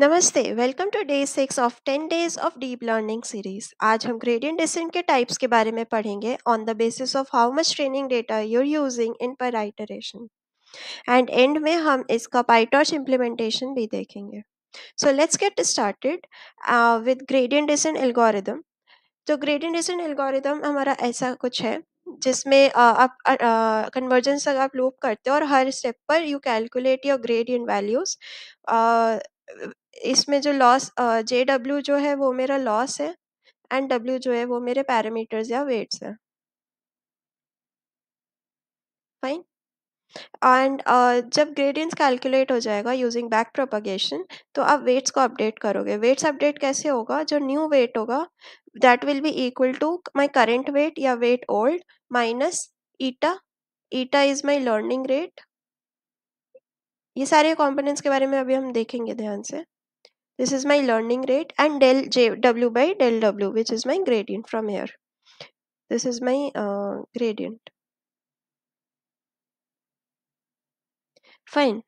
नमस्ते welcome to day six of ten days of deep learning series आज हम gradient descent के types के बारे में पढ़ेंगे on the basis of how much training data you're using in पर आइटरेशन एंड एंड में हम इसका पाइटॉर्च इम्प्लीमेंटेशन भी देखेंगे so let's get started with gradient descent algorithm तो ग्रेडियंट डिसेंट एल्गोरिदम हमारा ऐसा कुछ है जिसमें uh, आप कन्वर्जेंस uh, uh, तक आप लूप करते हो और हर स्टेप पर you calculate your gradient values इसमें जो लॉस जे डब्ल्यू जो है वो मेरा लॉस है एंड डब्ल्यू जो है वो मेरे पैरामीटर्स या वेट्स है फाइन एंड uh, जब ग्रेडियंस कैलकुलेट हो जाएगा यूजिंग बैक प्रोपगेशन तो आप वेट्स को अपडेट करोगे वेट्स अपडेट कैसे होगा जो न्यू वेट होगा that will be equal to my current weight या weight old minus eta eta is my learning rate ये सारे कंपोनेंट्स के बारे में अभी हम देखेंगे ध्यान से this is my learning rate and del j w by del w which is my gradient from here this is my uh, gradient fine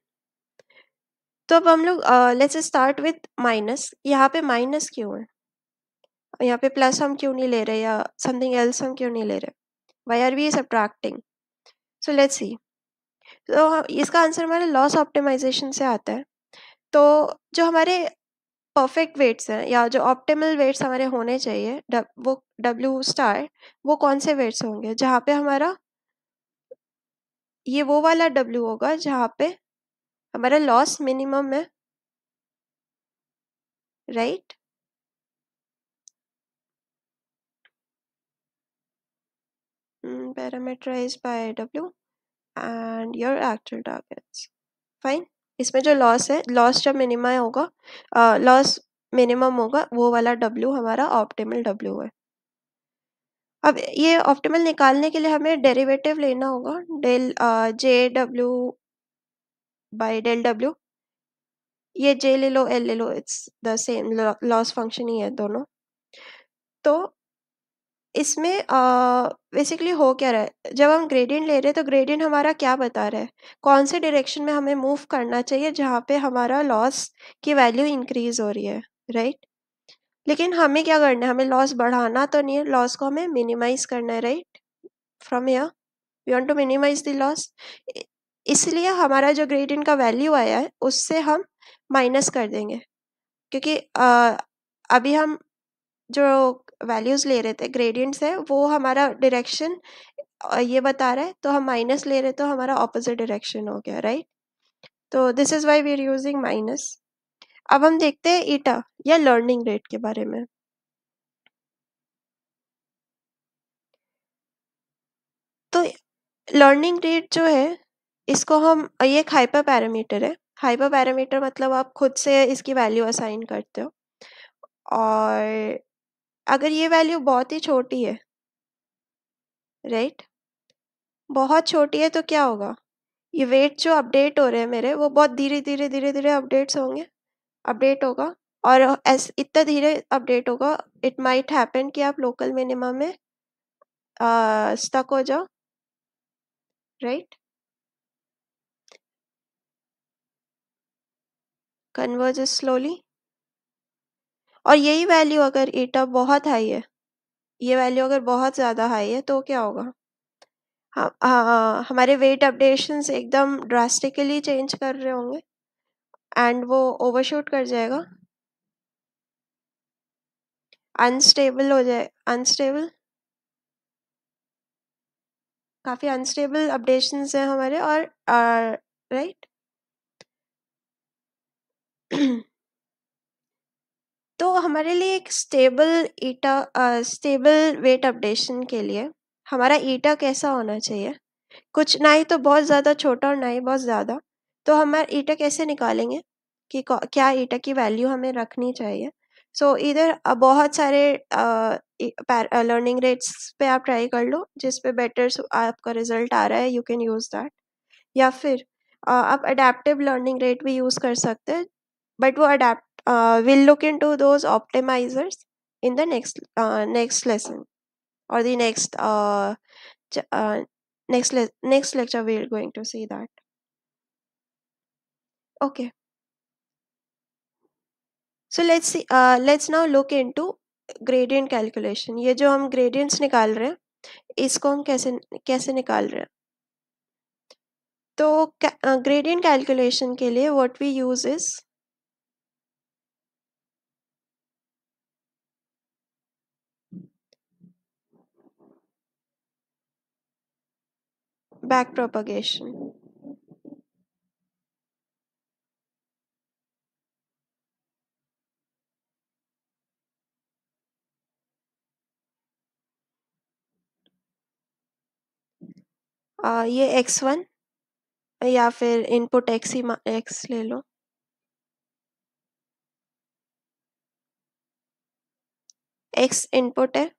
तो अब हम लोग लेट्स स्टार्ट विथ माइनस यहाँ पे माइनस क्यों है यहाँ पे प्लस हम क्यों नहीं ले रहे या समथिंग एल्स हम क्यों नहीं ले रहे why are we subtracting so let's see तो इसका आंसर हमारे लॉस ऑप्टिमाइजेशन से आता है तो जो हमारे परफेक्ट वेट्स हैं या जो ऑप्टिमल वेट्स हमारे होने चाहिए वो डब्ल्यू स्टार वो कौन से वेट्स होंगे जहाँ पे हमारा ये वो वाला डब्ल्यू होगा जहाँ पे हमारा लॉस मिनिमम है right parameterize by W and your actual targets fine इसमें जो लॉस है लॉस जब मिनिमा होगा लॉस मिनिमम होगा वो वाला W हमारा ऑप्टिमल W है अब ये ऑप्टिमल निकालने के लिए हमें डेरिवेटिव लेना होगा del J W by del W ये जे ले लो एल ले लो it's the same loss function ही है दोनों तो इसमें बेसिकली हो क्या रहा है जब हम ग्रेडियंट ले रहे हैं तो ग्रेडियंट हमारा क्या बता रहा है कौन से डायरेक्शन में हमें मूव करना चाहिए जहाँ पे हमारा लॉस की वैल्यू इंक्रीज हो रही है राइट लेकिन हमें क्या करना है हमें लॉस बढ़ाना तो नहीं है लॉस को हमें मिनिमाइज करना है right from here we want to minimize the loss इसलिए हमारा जो ग्रेडियंट का वैल्यू आया है उससे हम माइनस कर देंगे क्योंकि आ, अभी हम जो वैल्यूज़ ले रहे थे ग्रेडियंट्स है वो हमारा डायरेक्शन ये बता रहा है तो हम माइनस ले रहे तो हमारा ऑपोजिट डायरेक्शन हो गया राइट तो this is why we are using minus अब हम देखते हैं ईटा या लर्निंग रेट के बारे में तो लर्निंग रेट जो है इसको हम ये एक हाइपर पैरामीटर है हाइपर पैरामीटर मतलब आप खुद से इसकी वैल्यू असाइन करते हो और अगर ये वैल्यू बहुत ही छोटी है राइट right? बहुत छोटी है तो क्या होगा ये वेट जो अपडेट हो रहे हैं मेरे वो बहुत धीरे धीरे धीरे धीरे अपडेट्स होंगे अपडेट होगा और एस इतना धीरे अपडेट होगा इट माइट हैपन कि आप लोकल मिनिमम में स्टक हो जाओ राइट right? स्लोली और यही वैल्यू अगर ईटा बहुत हाई है ये वैल्यू अगर बहुत ज़्यादा हाई है तो क्या होगा हम हाँ, हमारे वेट अपडेशन एकदम ड्रास्टिकली चेंज कर रहे होंगे एंड वो ओवरशूट कर जाएगा अनस्टेबल हो जाए अनस्टेबल काफ़ी अनस्टेबल अपडेशंस हैं हमारे और राइट right? तो हमारे लिए एक stable eta stable weight updation के लिए हमारा ईटा कैसा होना चाहिए कुछ ना ही तो बहुत ज़्यादा छोटा और ना ही बहुत ज़्यादा तो हमारा ईटा कैसे निकालेंगे कि क्या ईटा की वैल्यू हमें रखनी चाहिए सो so, इधर बहुत सारे लर्निंग रेट्स पे आप ट्राई कर लो जिस पे बेटर आपका रिजल्ट आ रहा है यू कैन यूज़ दैट या फिर uh, आप अडेप्टिव लर्निंग रेट भी यूज़ कर सकते हैं बट वो adapt uh, we'll look into those optimizers in the next uh, next lesson or the next uh, uh next le next lecture we're going to see that okay so let's see uh, let's now look into gradient calculation ये जो हम gradients निकाल रहे हैं इसको हम कैसे कैसे निकाल रहे हैं तो ग्रेडियंट कैलकुलेशन के लिए what we use is backpropagation ah, ये एक्स वन या फिर इनपुट x ही एक्स ले लो एक्स इनपुट है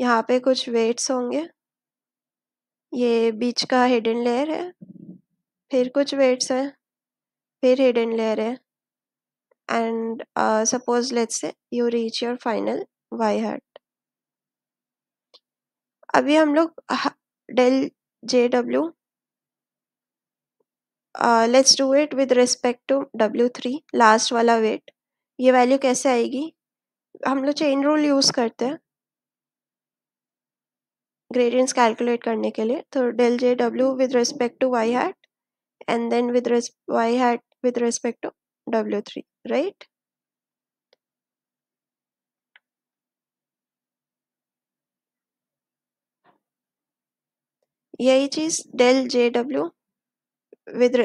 यहाँ पे कुछ वेट्स होंगे ये बीच का हिडन लेयर है फिर कुछ वेट्स है फिर हिडन लेयर है and suppose let's say you reach your final Y hat अभी हम लोग del J W let's do it with respect to W three last वाला वेट ये वैल्यू कैसे आएगी हम लोग चेन रूल यूज़ करते हैं ग्रेडियंट्स कैलकुलेट करने के लिए तो del J W with respect to Y hat and then with Y hat with respect to W three right यही चीज del J W with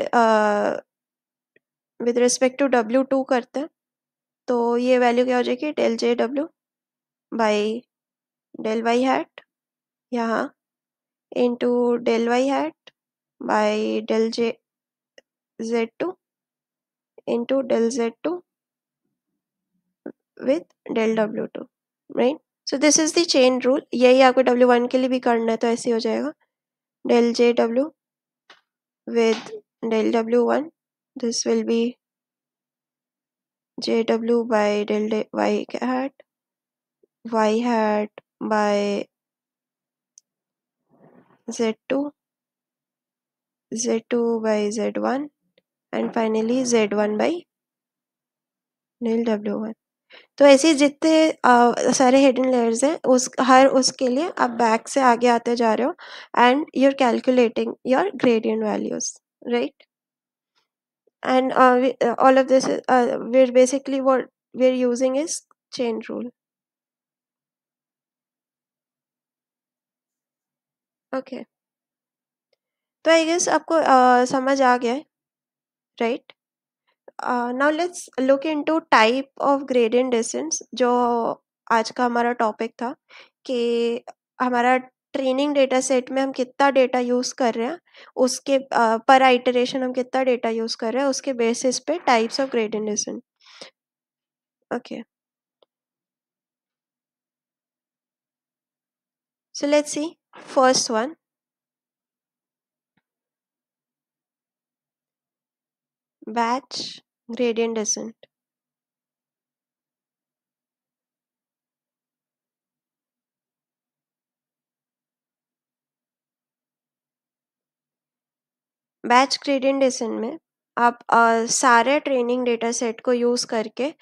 with respect to W two करते हैं तो ये वैल्यू क्या हो जाएगी del J W by del Y hat यहाँ into del Y hat by del J Z two into del Z two with del W two right so this is the chain rule यही आपको W one के लिए भी करना है तो ऐसे हो जाएगा del J W with del W one this will be J W by del डे Y hat Y hat by z2 z2 by z1 and finally Z one by नील वन तो ऐसे जितने सारे हिडन लेयर्स हैं उस हर उसके लिए आप बैक से आगे आते जा रहे हो and you're calculating your gradient values right and all of this are basically we are using is chain rule okay तो आई गेस आपको समझ आ गया है right now let's look into type of gradient distance जो आज का हमारा टॉपिक था कि हमारा ट्रेनिंग डेटा सेट में हम कितना डेटा यूज़ कर रहे हैं उसके uh, पर आइटरेशन हम कितना डेटा यूज़ कर रहे हैं उसके बेसिस पे types of gradient distance okay so let's see first one batch gradient descent batch gradient descent में आप आ, सारे ट्रेनिंग डेटा सेट को यूज़ करके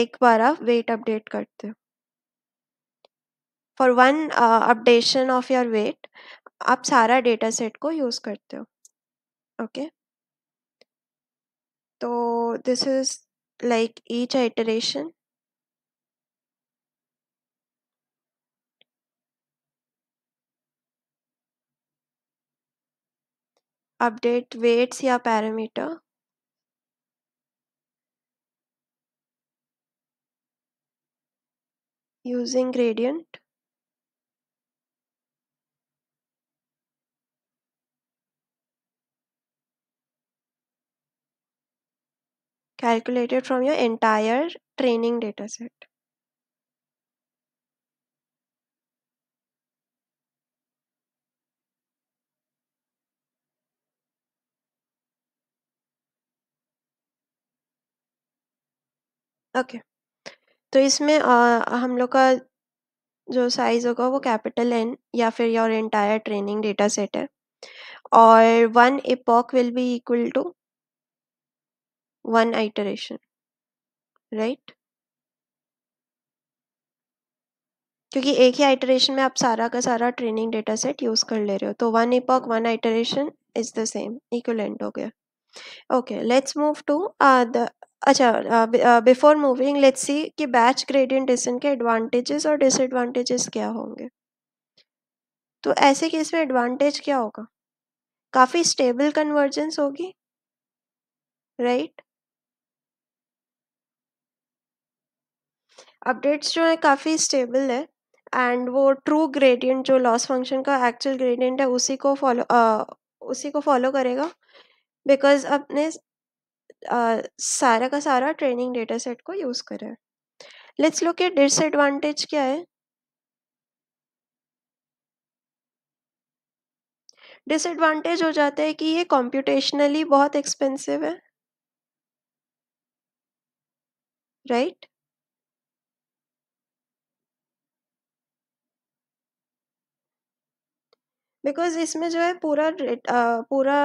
एक बार आप वेट अपडेट करते हो for one updation of your weight आप सारा डेटा सेट को यूज करते हो ओके तो this is like each iteration update weights या parameter using gradient calculated from your entire training dataset. Okay okay. तो इसमें आ, हम लोग का जो साइज होगा वो कैपिटल एन या फिर your entire training data set है और one epoch will be equal to one iteration right क्योंकि एक ही आइटरेशन में आप सारा का सारा ट्रेनिंग डेटा सेट यूज़ कर ले रहे हो तो one epoch one iteration is the same equivalent हो गया okay let's move to the अच्छा बिफोर मूविंग लेट्स सी कि बैच ग्रेडियंट डिसन के एडवांटेजेस और डिसएडवांटेजेस क्या होंगे तो ऐसे केस में एडवांटेज क्या होगा काफ़ी स्टेबल कन्वर्जेंस होगी राइट अपडेट्स जो है काफ़ी स्टेबल है एंड वो ट्रू ग्रेडियंट जो लॉस फंक्शन का एक्चुअल ग्रेडियंट है उसी को फॉलो उसी को फॉलो करेगा बिकॉज अपने आ, सारा का सारा ट्रेनिंग डेटा सेट को यूज़ करें लेट्स लुक एट डिसएडवांटेज क्या है डिसएडवांटेज हो जाता है कि ये कॉम्प्यूटेशनली बहुत एक्सपेंसिव है राइट right? बिकॉज इसमें जो है पूरा पूरा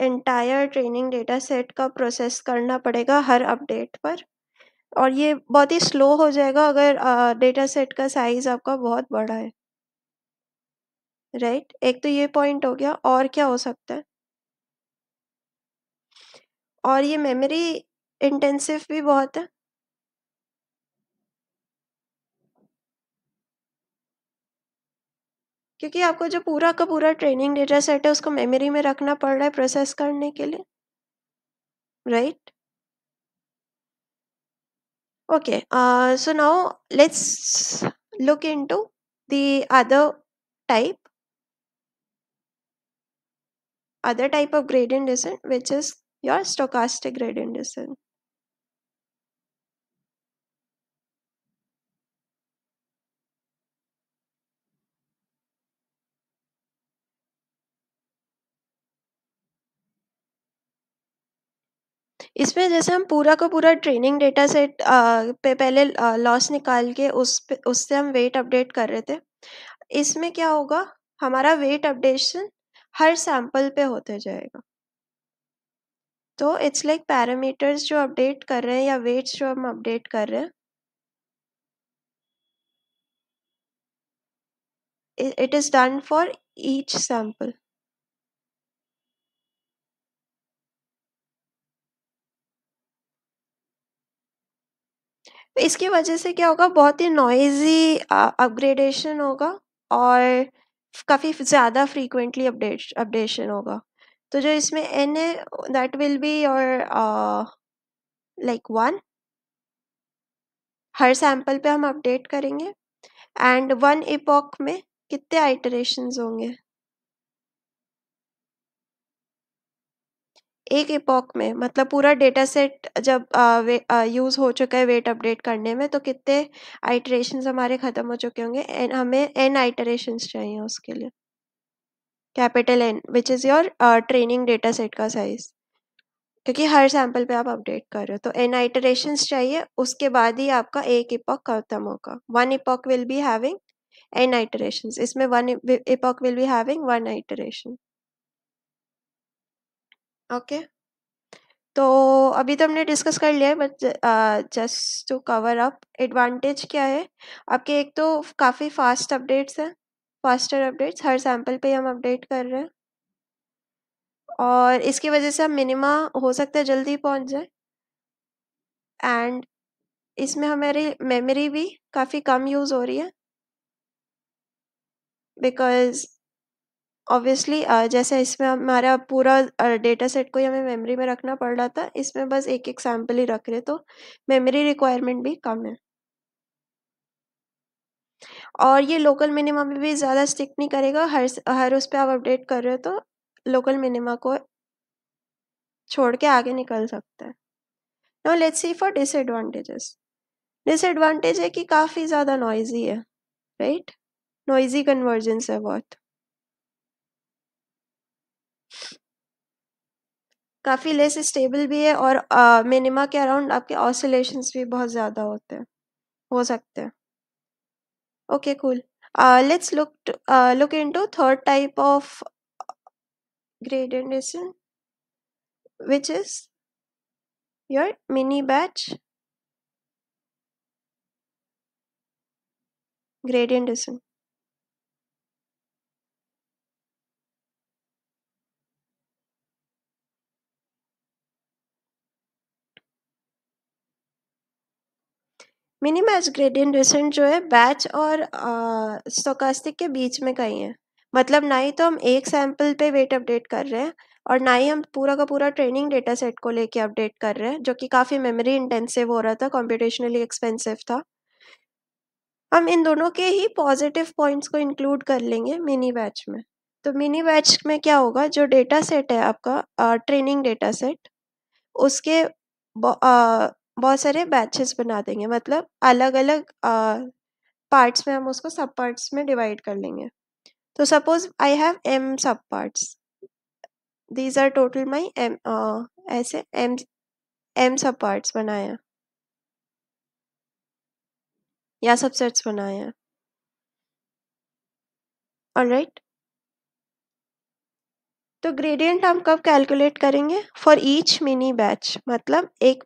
एंटायर ट्रेनिंग डेटा सेट का प्रोसेस करना पड़ेगा हर अपडेट पर और ये बहुत ही स्लो हो जाएगा अगर डेटा सेट का साइज आपका बहुत बड़ा है राइट right? एक तो ये पॉइंट हो गया और क्या हो सकता है और ये मेमोरी इंटेंसिव भी बहुत है क्योंकि आपको जो पूरा का पूरा ट्रेनिंग डेटा सेट है उसको मेमोरी में रखना पड़ रहा है प्रोसेस करने के लिए right okay so now let's look into the other type other type of gradient descent which is your stochastic gradient descent इसमें जैसे हम पूरा का पूरा ट्रेनिंग डेटा सेट पे पहले लॉस निकाल के उस पे उससे हम वेट अपडेट कर रहे थे इसमें क्या होगा हमारा वेट अपडेशन हर सैम्पल पे होते जाएगा तो इट्स लाइक पैरामीटर्स जो अपडेट कर रहे हैं या वेट्स जो हम अपडेट कर रहे हैं it is done for each sample तो इसकी वजह से क्या होगा बहुत ही नॉइज़ी अपग्रेडेशन होगा और काफ़ी ज़्यादा फ्रीक्वेंटली अपडेट अपडेशन होगा तो जो इसमें एन है that will be your like one हर सैम्पल पे हम अपडेट करेंगे एंड वन इपॉक में कितने आइटरेशन होंगे एक एपॉक में मतलब पूरा डेटा सेट जब यूज़ हो चुका है वेट अपडेट करने में तो कितने आइटरेशन हमारे ख़त्म हो चुके होंगे एन हमें एन आइटरेशन चाहिए उसके लिए capital N which is your training data set का साइज़ क्योंकि हर सैम्पल पे आप अपडेट कर रहे हो तो एन आइटरेशन चाहिए उसके बाद ही आपका एक इपॉक खत्म होगा one epoch will be having N iteration इसमें one epoch will be having one iteration okay तो अभी तो हमने डिस्कस कर लिया है but just to cover up advantage क्या है आपके एक तो काफ़ी फास्ट अपडेट्स हैं फास्टर अपडेट्स हर सैम्पल पे हम अपडेट कर रहे हैं और इसकी वजह से हम मिनिमा हो सकता है जल्दी पहुंच जाए एंड इसमें हमारी मेमोरी भी काफ़ी कम यूज़ हो रही है बिकॉज ऑब्वियसली जैसे इसमें हमारा पूरा डेटा सेट को ही हमें मेमोरी में रखना पड़ रहा था इसमें बस एक एक सैम्पल ही रख रहे तो मेमोरी रिक्वायरमेंट भी कम है और ये लोकल मिनिमा में भी ज़्यादा स्टिक नहीं करेगा हर हर उस पर आप अपडेट कर रहे हो तो लोकल मिनिमा को छोड़ के आगे निकल सकता है no let's see for disadvantages disadvantage है कि काफ़ी ज़्यादा नॉइजी है राइट नॉइजी कन्वर्जेंस है बहुत काफ़ी लेस स्टेबल भी है और मिनिमा के अराउंड आपके ऑसिलेशंस भी बहुत ज़्यादा होते हैं हो सकते हैं okay cool let's look look into third type of gradient which is your mini batch batch minimize gradient recent जो है बैच और स्टोकास्टिक के बीच में कहीं है मतलब ना ही तो हम एक सैम्पल पे वेट अपडेट कर रहे हैं और ना ही हम पूरा का पूरा ट्रेनिंग डेटा सेट को लेके अपडेट कर रहे हैं जो कि काफ़ी मेमोरी इंटेंसिव हो रहा था कॉम्पिटिशनली एक्सपेंसिव था हम इन दोनों के ही पॉजिटिव पॉइंट्स को इंक्लूड कर लेंगे मिनी बैच में तो मिनी बैच में क्या होगा जो डेटा सेट है आपका ट्रेनिंग डेटा सेट उसके बहुत सारे बैचेस बना देंगे मतलब अलग अलग पार्ट्स में हम उसको सब पार्ट्स में डिवाइड कर लेंगे तो suppose I have M sub parts these are total my M ऐसे एम एम सब पार्ट्स बनाया या सबसेट्स बनाया ऑलराइट राइट तो ग्रेडियंट हम कब कैलकुलेट करेंगे फॉर ईच मिनी बैच मतलब एक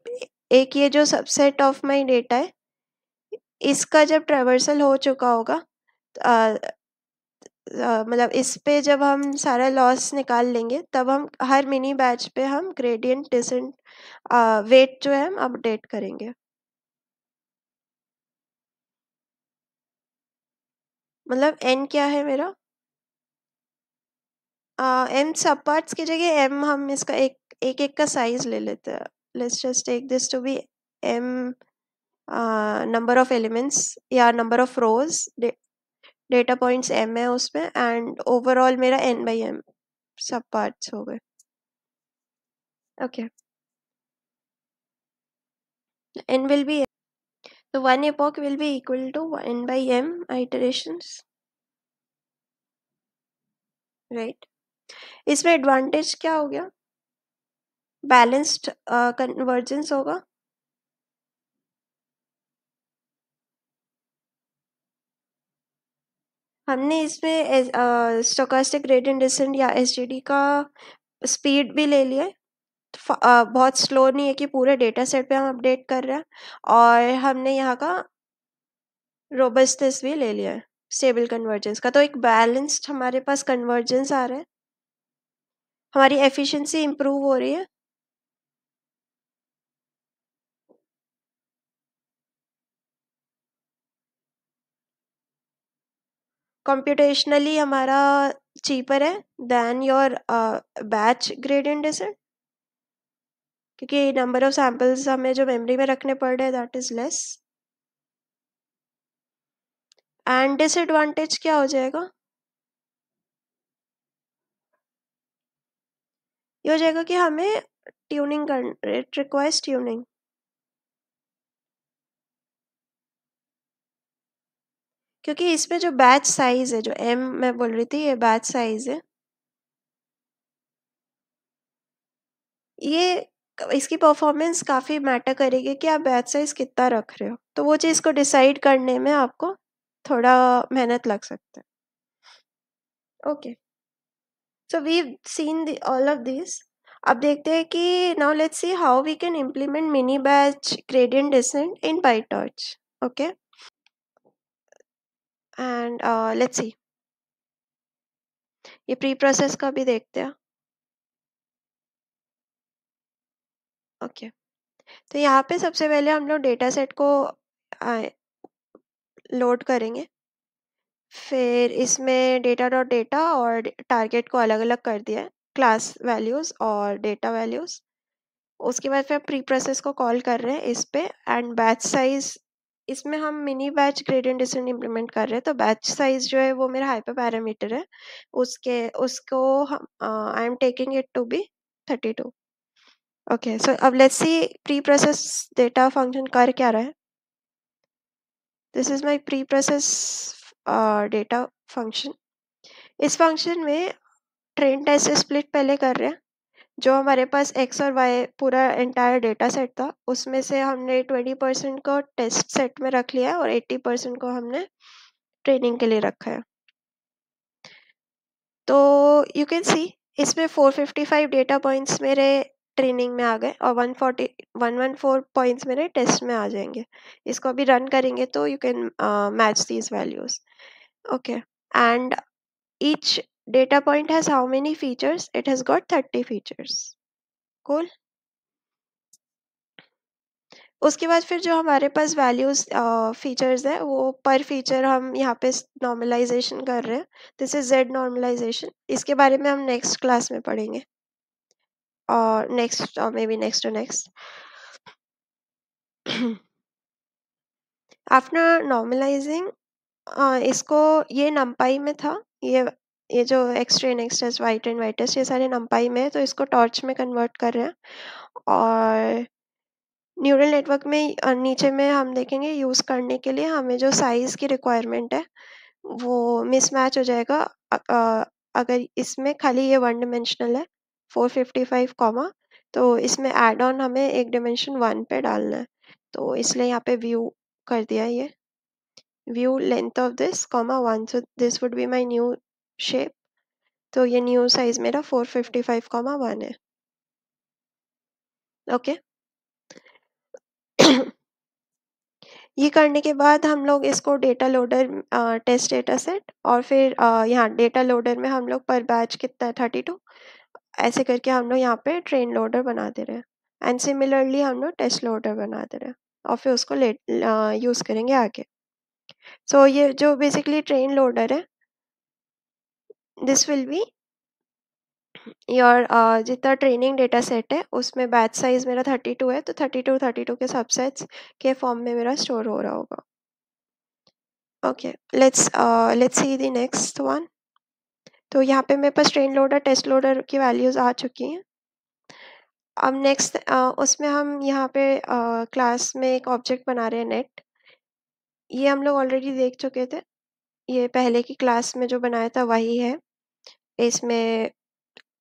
एक ये जो सबसेट ऑफ माई डेटा है इसका जब ट्रेवर्सल हो चुका होगा मतलब इस पे जब हम सारा लॉस निकाल लेंगे तब हम हर मिनी बैच पे हम ग्रेडियंट डिसेंट वेट जो है हम अपडेट करेंगे मतलब एन क्या है मेरा एम सब पार्ट्स की जगह एम हम इसका एक एक एक का साइज ले लेते हैं let's just take this to be m uh, number of elements yeah number of rows data points m hai usme and overall mera n by m सब parts ho gaye okay n will be so one epoch will be equal to n by m iterations right इसमें advantage क्या हो गया balanced convergence होगा हमने इसमें stochastic gradient descent या S का स्पीड भी ले लिया बहुत स्लो नहीं है कि पूरे डेटा सेट पे हम अपडेट कर रहे हैं और हमने यहाँ का रोबस्टनेस भी ले लिया है स्टेबल कन्वर्जेंस का तो एक बैलेंस्ड हमारे पास कन्वर्जेंस आ रहा है हमारी एफिशिएंसी इम्प्रूव हो रही है कंप्यूटेशनली हमारा चीपर है than your batch gradient descent क्योंकि नंबर ऑफ सैम्पल्स हमें जो मेमोरी में रखने पड़ रहे हैं that is less and disadvantage क्या हो जाएगा ये हो जाएगा कि हमें ट्यूनिंग करना इट रिक्वायर्स ट्यूनिंग क्योंकि इसमें जो बैच साइज है जो एम मैं बोल रही थी ये बैच साइज है ये इसकी परफॉर्मेंस काफ़ी मैटर करेगी कि आप बैच साइज कितना रख रहे हो तो वो चीज़ को डिसाइड करने में आपको थोड़ा मेहनत लग सकता है okay so we seen all of this अब देखते हैं कि now let's see how we can implement mini batch gradient descent in PyTorch okay and let's see ये प्री प्रोसेस का भी देखते हैं ओके okay. तो यहाँ पे सबसे पहले हम लोग डेटा सेट को लोड करेंगे फिर इसमें डेटा डॉट डेटा और टारगेट को अलग अलग कर दिया है क्लास वैल्यूज़ और डेटा वैल्यूज़ उसके बाद फिर प्री प्रोसेस को कॉल कर रहे हैं इस पर एंड बैच साइज इसमें हम mini batch gradient descent implement कर रहे हैं तो बैच साइज जो है वो मेरा हाइपर पैरामीटर है उसके उसको I am taking it to be thirty two okay so अब let's see pre process data function कर क्या रहा है this is my pre process data function इस फंक्शन में ट्रेन टेस्ट स्प्लिट पहले कर रहे हैं जो हमारे पास एक्स और वाई पूरा एंटायर डेटा सेट था उसमें से हमने ट्वेंटी परसेंट को टेस्ट सेट में रख लिया है और एट्टी परसेंट को हमने ट्रेनिंग के लिए रखा है तो यू कैन सी इसमें four fifty five data points मेरे ट्रेनिंग में आ गए और one forty one one four points मेरे टेस्ट में आ जाएंगे इसको अभी रन करेंगे तो you can match these values okay and each data point has how many features it has got 30 features cool उसके बाद फिर जो हमारे पास वैल्यूज फीचर्स है वो पर फीचर हम यहाँ पे नॉर्मलाइजेशन कर रहे हैं दिस इज जेड नॉर्मलाइजेशन इसके बारे में हम नेक्स्ट क्लास में पढ़ेंगे और next may be next to next after normalizing इसको ये नंपाई में था ये ये जो एक्स-रे, नेक्स्टस, वाइट एंड वाइटेस्ट ये सारे नंपाई में है तो इसको टॉर्च में कन्वर्ट कर रहे हैं और न्यूरल नेटवर्क में नीचे में हम देखेंगे यूज़ करने के लिए हमें जो साइज़ की रिक्वायरमेंट है वो मिसमैच हो जाएगा अगर इसमें खाली ये वन डिमेंशनल है 455 कॉमा तो इसमें एड ऑन हमें एक डिमेंशन वन पे डालना है तो इसलिए यहाँ पे व्यू कर दिया ये view length of this comma one so this would be my new shape तो ये न्यू साइज मेरा फाइव कॉमा वन है ओके ये करने के बाद हम लोग इसको data loader test data set और फिर यहाँ डेटा लोडर में हम लोग पर बैच कितना है थर्टी टू ऐसे करके हम लोग यहाँ पे ट्रेन लोडर बना दे रहे हैं एंड सिमिलरली हम लोग टेस्ट लोडर बना दे रहे हैं और फिर उसको यूज़ करेंगे आगे सो so, ये जो बेसिकली ट्रेन लोडर है दिस विल बी योर जितना ट्रेनिंग डेटा सेट है उसमें बैच साइज मेरा थर्टी टू है तो थर्टी टू थर्टी टू के सबसेट्स के फॉर्म में मेरा स्टोर हो रहा होगा okay let's let's see the next one तो यहाँ पे मेरे पास ट्रेन लोडर टेस्ट लोडर की वैल्यूज़ आ चुकी हैं अब नेक्स्ट uh, उसमें हम यहाँ पे क्लास uh, में एक ऑब्जेक्ट बना रहे हैं नेट ये हम लोग ऑलरेडी देख चुके थे ये पहले की क्लास में जो बनाया था वही है इसमें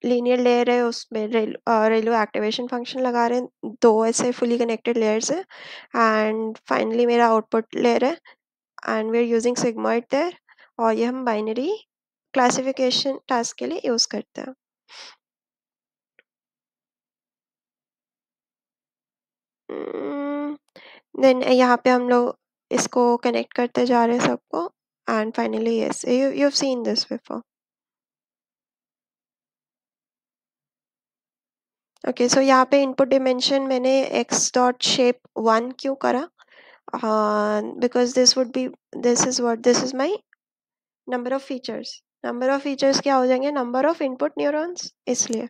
लीनियर लेयर है उसमें रेल रेलो एक्टिवेशन फंक्शन लगा रहे हैं दो ऐसे फुली कनेक्टेड लेयर्स है एंड फाइनली मेरा आउटपुट लेयर है and we are using sigmoid there और ये हम बाइनरी क्लासिफिकेशन टास्क के लिए यूज़ करते हैं देन hmm, यहाँ पे हम लोग इसको कनेक्ट करते जा रहे हैं सबको and finally yes you you seen this before okay so यहाँ पे इनपुट डिमेंशन मैंने एक्स डॉट शेप वन क्यों करा because this would be this is what this is my number of features number of features क्या हो जाएंगे number of input neurons इसलिए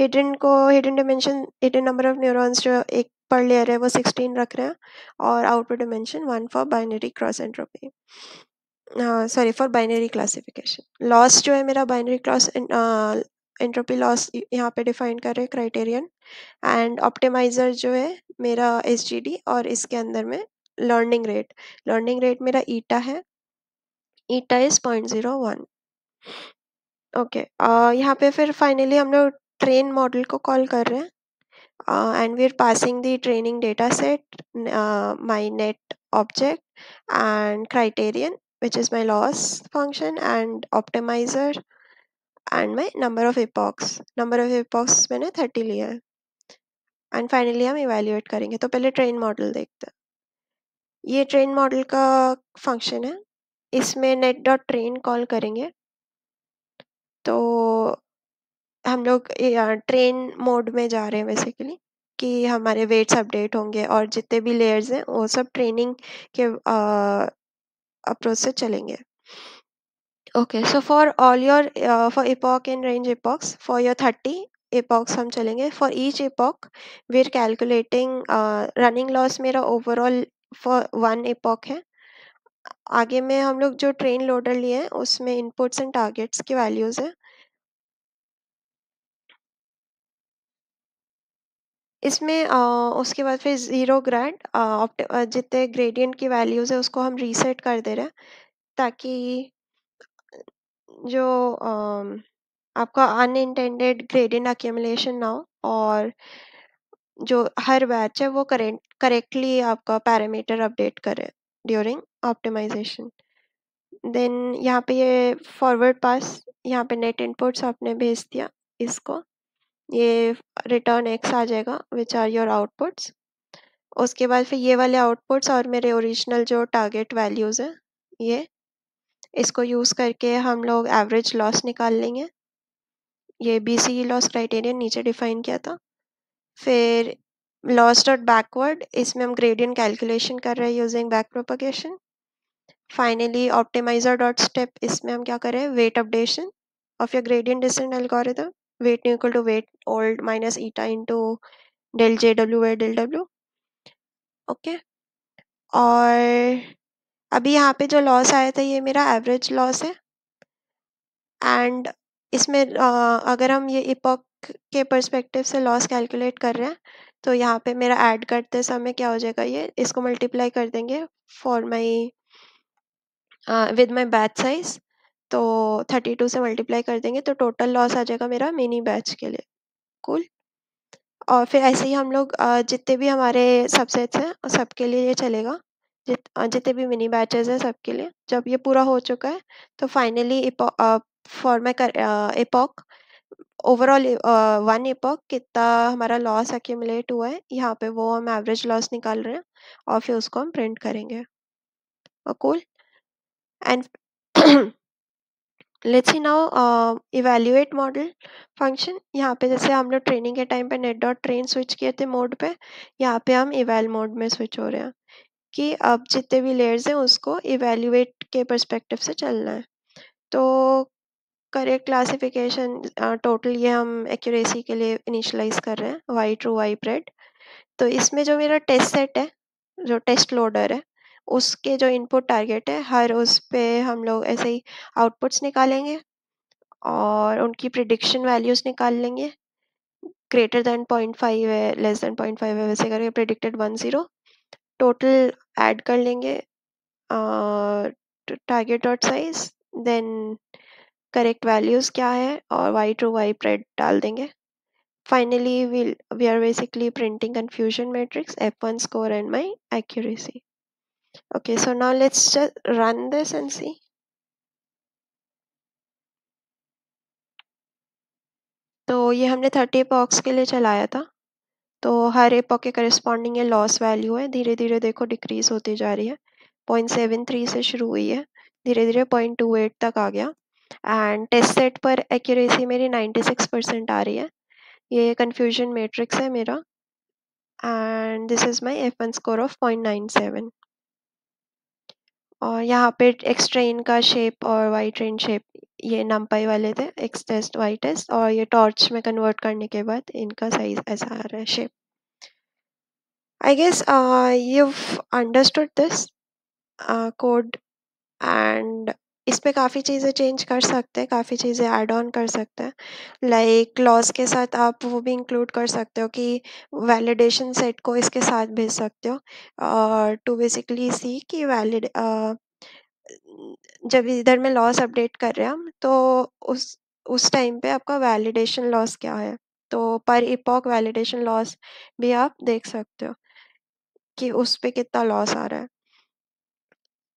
hidden को hidden dimension hidden number of neurons जो एक पर लेयर है वो सिक्सटीन रख रहे हैं और output dimension one for binary cross entropy sorry for binary classification loss जो है मेरा बाइनरी क्रॉस हाँ, एंट्रोपी लॉस यहाँ पे डिफाइन कर रहे हैं क्राइटेरियन एंड ऑप्टिमाइज़र जो है मेरा एस और इसके अंदर में लर्निंग रेट लर्निंग रेट मेरा ईटा है eta is point zero one okay यहाँ पे फिर फाइनली हम लोग ट्रेन मॉडल को कॉल कर रहे हैं and we are passing the training data set my net object and criterion which is my loss function and optimizer and मैं number of epochs number of epochs मैंने thirty लिया है and finally हम evaluate करेंगे तो पहले train model देखते हैं ये ट्रेन मॉडल का फंक्शन है इसमें नेट डॉट ट्रेन कॉल करेंगे तो हम लोग ट्रेन मोड में जा रहे हैं बेसिकली कि हमारे वेट्स अपडेट होंगे और जितने भी लेयर्स हैं वो सब ट्रेनिंग के अप्रोच से चलेंगे okay so for all your for epoch and range epochs for your thirty epochs हम चलेंगे for each epoch we are calculating running loss मेरा ओवरऑल फॉर वन एपॉक है आगे में हम लोग जो ट्रेन लोडर लिए हैं उसमें इनपुट्स एंड टारगेट्स की वैल्यूज़ है इसमें आ, uh, उसके बाद फिर ज़ीरो ग्रेड uh, uh, जितने ग्रेडियंट की वैल्यूज़ है उसको हम रीसेट कर दे रहे हैं ताकि जो अम, आपका अनइंटेंडेड ग्रेडिएंट एक्यूमुलेशन ना हो और जो हर बैच है वो करेंट करेक्टली आपका पैरामीटर अपडेट करे ड्यूरिंग ऑप्टिमाइजेशन देन यहाँ पे ये फॉरवर्ड पास यहाँ पे नेट इनपुट्स आपने भेज दिया इसको ये रिटर्न एक्स आ जाएगा विच आर योर आउटपुट्स उसके बाद फिर ये वाले आउटपुट्स और मेरे ओरिजिनल जो टारगेट वैल्यूज़ हैं ये इसको यूज़ करके हम लोग एवरेज लॉस निकाल लेंगे ये बी सी लॉस क्राइटेरियन नीचे डिफाइन किया था फिर लॉस डॉट बैकवर्ड इसमें हम ग्रेडियंट कैलकुलेशन कर रहे हैं using back propagation finally optimizer dot step इसमें हम क्या कर रहे हैं weight updation of your gradient descent algorithm weight equal to weight old minus eta into del J W way del W okay और अभी यहाँ पे जो लॉस आया था ये मेरा एवरेज लॉस है एंड इसमें अगर हम ये इपॉक के परस्पेक्टिव से लॉस कैलकुलेट कर रहे हैं तो यहाँ पे मेरा ऐड करते समय क्या हो जाएगा ये इसको मल्टीप्लाई कर देंगे for my with my batch size तो थर्टी टू से मल्टीप्लाई कर देंगे तो टोटल लॉस आ जाएगा मेरा मिनी बैच के लिए कूल cool. और फिर ऐसे ही हम लोग जितने भी हमारे सबसेट्स हैं सबके लिए ये चलेगा जित जितने भी मिनी बैचेस हैं सबके लिए जब ये पूरा हो चुका है तो finally for my epoch overall one epoch कितना हमारा लॉस एक्यूमलेट हुआ है यहाँ पे वो हम एवरेज लॉस निकाल रहे हैं और फिर उसको हम प्रिंट करेंगे cool and let's see now evaluate model function यहाँ पे जैसे हम लोग ट्रेनिंग के टाइम पे नेट डॉट ट्रेन स्विच किए थे मोड पे यहाँ पे हम इवेल मोड में स्विच हो रहे हैं कि अब जितने भी लेयर्स हैं उसको इवेल्यूएट के परस्पेक्टिव से चलना है तो करेक्ट क्लासिफिकेशन टोटल ये हम एक्यूरेसी के लिए इनिशलाइज कर रहे हैं वाई ट्रू वाई ब्रेड तो इसमें जो मेरा टेस्ट सेट है जो टेस्ट लोडर है उसके जो इनपुट टारगेट है हर उस पर हम लोग ऐसे ही आउटपुट्स निकालेंगे और उनकी प्रिडिक्शन वैल्यूज़ निकाल लेंगे ग्रेटर देन पॉइंट फाइव है लेस देन पॉइंट फाइव है वैसे करके predicted one zero total add कर लेंगे target dot size then correct values क्या है और वाइट टू वाइट प्रेड डाल देंगे finally well we are basically printing confusion matrix F one score and my accuracy okay so now let's run this and see तो ये हमने thirty box के लिए चलाया था तो हर एपॉक के करस्पॉन्डिंग ये लॉस वैल्यू है धीरे धीरे देखो डिक्रीज होती जा रही है पॉइंट सेवन थ्री से शुरू हुई है धीरे धीरे पॉइंट टू एट तक आ गया एंड टेस्ट सेट पर एक्यूरेसी मेरी नाइन्टी सिक्स परसेंट आ रही है ये कन्फ्यूजन मेट्रिक्स है मेरा and this is my F N score of point nine seven और यहाँ पे एक्स ट्रेन का शेप और वाई ट्रेन शेप ये नंपाई वाले थे एक्स टेस्ट वाई टेस्ट और ये टॉर्च में कन्वर्ट करने के बाद इनका साइज ऐसा आ रहा है shape I guess you understood this code and इस पर काफ़ी चीज़ें चेंज कर सकते हैं काफ़ी चीज़ें ऐड ऑन कर सकते हैं लाइक like, के साथ आप वो भी इंक्लूड कर सकते हो कि वैलिडेशन सेट को इसके साथ भेज सकते हो टू बेसिकली सी कि वैलिड जब इधर में लॉस अपडेट कर रहे हैं हम तो उस उस टाइम पे आपका वैलिडेशन लॉस क्या है तो पर इपॉक वैलिडेशन लॉस भी आप देख सकते हो कि उस पर कितना लॉस आ रहा है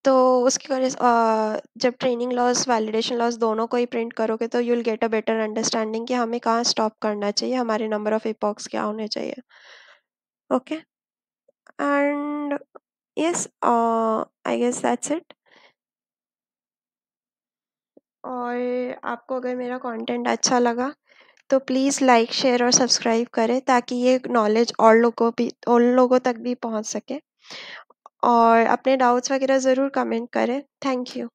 तो उसके जब ट्रेनिंग लॉस वैलिडेशन लॉस दोनों को ही प्रिंट करोगे तो you will get a better understanding कि हमें कहाँ स्टॉप करना चाहिए हमारे नंबर ऑफ इपॉक्स क्या होने चाहिए okay and yes I guess that's it और आपको अगर मेरा कंटेंट अच्छा लगा तो प्लीज़ लाइक शेयर और सब्सक्राइब करें ताकि ये नॉलेज और लोगों भी और लोगों तक भी पहुंच सके और अपने डाउट्स वगैरह ज़रूर कमेंट करें थैंक यू